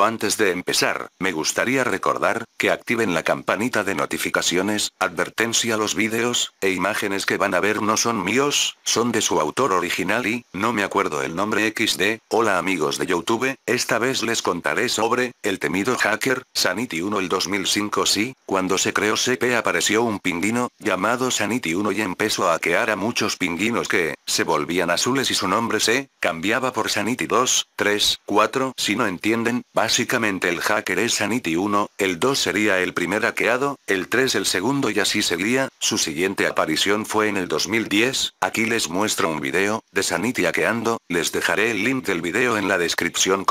Antes de empezar, me gustaría recordar, que activen la campanita de notificaciones, advertencia los vídeos, e imágenes que van a ver no son míos, son de su autor original y, no me acuerdo el nombre XD, hola amigos de Youtube, esta vez les contaré sobre, el temido hacker, Sanity 1 el 2005 sí, cuando se creó CP apareció un pingüino, llamado Sanity 1 y empezó a hackear a muchos pingüinos que, se volvían azules y su nombre se, cambiaba por Sanity 2, 3, 4, si no entienden, Básicamente el hacker es Sanity 1, el 2 sería el primer hackeado, el 3 el segundo y así seguía, su siguiente aparición fue en el 2010, aquí les muestro un video, de Sanity hackeando, les dejaré el link del video en la descripción.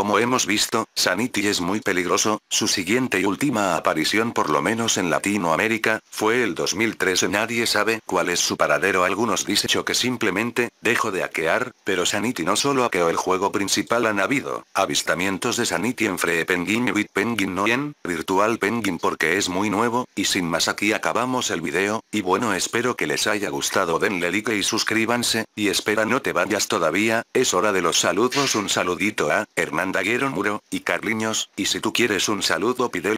Como hemos visto, Sanity es muy peligroso, su siguiente y última aparición por lo menos en Latinoamérica, fue el 2013 nadie sabe cuál es su paradero algunos dicen que simplemente, dejó de hackear, pero Sanity no solo hackeó el juego principal han habido, avistamientos de Sanity en Free Penguin y Bit Penguin no en, Virtual Penguin porque es muy nuevo, y sin más aquí acabamos el video, y bueno espero que les haya gustado denle like y suscríbanse, y espera no te vayas todavía, es hora de los saludos un saludito a, Hernanda Guerrero Muro, y Carliños, y si tú quieres un saludo pídelo